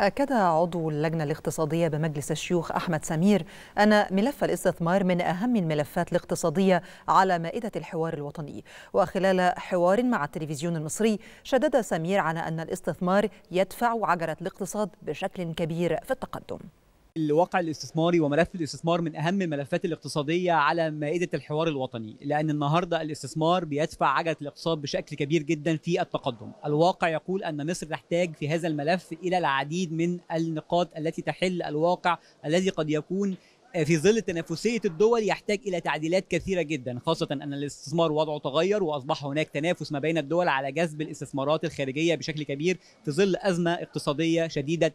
أكد عضو اللجنة الاقتصادية بمجلس الشيوخ أحمد سمير أن ملف الاستثمار من أهم الملفات الاقتصادية على مائدة الحوار الوطني وخلال حوار مع التلفزيون المصري شدد سمير على أن الاستثمار يدفع عجلة الاقتصاد بشكل كبير في التقدم الواقع الاستثماري وملف الاستثمار من اهم الملفات الاقتصاديه على مائده الحوار الوطني لان النهارده الاستثمار بيدفع عجله الاقتصاد بشكل كبير جدا في التقدم الواقع يقول ان مصر تحتاج في هذا الملف الى العديد من النقاط التي تحل الواقع الذي قد يكون في ظل تنافسيه الدول يحتاج الى تعديلات كثيره جدا خاصه ان الاستثمار وضعه تغير واصبح هناك تنافس ما بين الدول على جذب الاستثمارات الخارجيه بشكل كبير في ظل ازمه اقتصاديه شديده